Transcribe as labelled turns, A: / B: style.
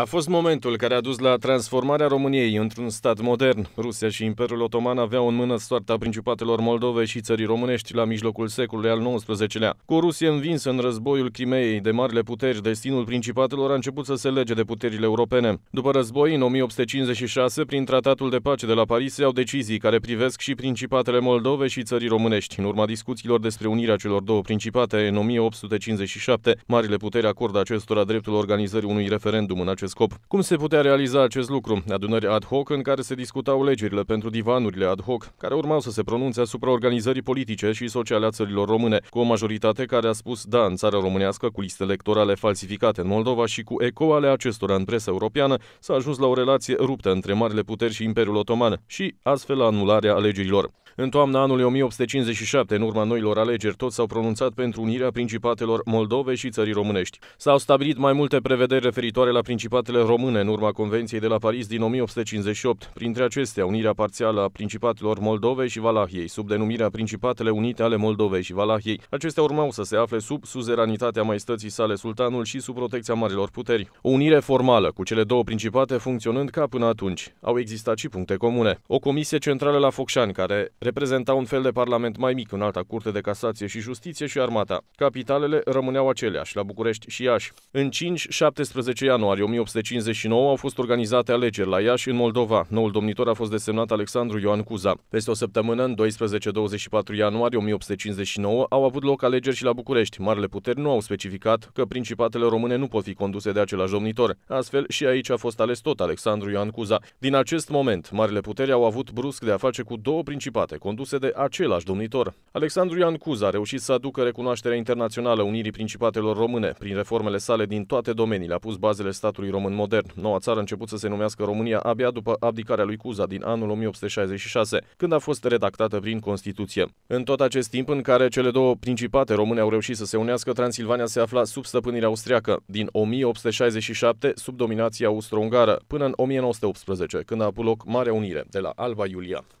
A: A fost momentul care a dus la transformarea României într-un stat modern. Rusia și Imperiul Otoman aveau în mână soarta principatelor moldove și țării românești la mijlocul secolului al XIX-lea. Cu Rusia învinsă în războiul Crimeei de marile puteri, destinul principatelor a început să se lege de puterile europene. După război, în 1856, prin tratatul de pace de la Paris, se au decizii care privesc și principatele moldove și țării românești. În urma discuțiilor despre unirea celor două principate, în 1857, marile puteri acordă acestora dreptul organizării unui referendum în acest acest scop. Cum se putea realiza acest lucru? Adunări ad hoc în care se discutau legerile pentru divanurile ad hoc, care urmau să se pronunțe asupra organizării politice și sociale a țărilor române, cu o majoritate care a spus da în țara românească cu liste electorale falsificate în Moldova și cu eco ale acestora în presa europeană, s-a ajuns la o relație ruptă între marile puteri și Imperiul Otoman și astfel la anularea alegerilor. În toamna anului 1857, în urma noilor alegeri, toți s-au pronunțat pentru unirea principatelor Moldove și țării românești. S-au stabilit mai multe prevederi referitoare la principatele române în urma Convenției de la Paris din 1858, printre acestea unirea parțială a principatelor Moldove și Valahiei, sub denumirea Principatele Unite ale Moldovei și Valahiei. Acestea urmau să se afle sub suzeranitatea maestății sale sultanul și sub protecția marilor puteri. O unire formală cu cele două principate funcționând ca până atunci. Au existat și puncte comune. O comisie centrală la Focșani, care reprezenta un fel de parlament mai mic, în alta curte de casație și justiție și armata. Capitalele rămâneau aceleași, la București și Iași. În 5-17 ianuarie 1859 au fost organizate alegeri la Iași, în Moldova. Noul domnitor a fost desemnat Alexandru Ioan Cuza. Peste o săptămână, în 12-24 ianuarie 1859, au avut loc alegeri și la București. Marele puteri nu au specificat că principatele române nu pot fi conduse de același domnitor. Astfel, și aici a fost ales tot Alexandru Ioan Cuza. Din acest moment, marile puteri au avut brusc de a face cu două principate, conduse de același domnitor. Alexandru Ian Cuza a reușit să aducă recunoașterea internațională Unirii Principatelor Române. Prin reformele sale din toate domeniile a pus bazele statului român modern. Noua țară a început să se numească România abia după abdicarea lui Cuza din anul 1866, când a fost redactată prin Constituție. În tot acest timp în care cele două principate române au reușit să se unească, Transilvania se afla sub stăpânire austriacă, din 1867 sub dominația austro-ungară, până în 1918, când a avut loc Marea Unire de la Alba Iulia.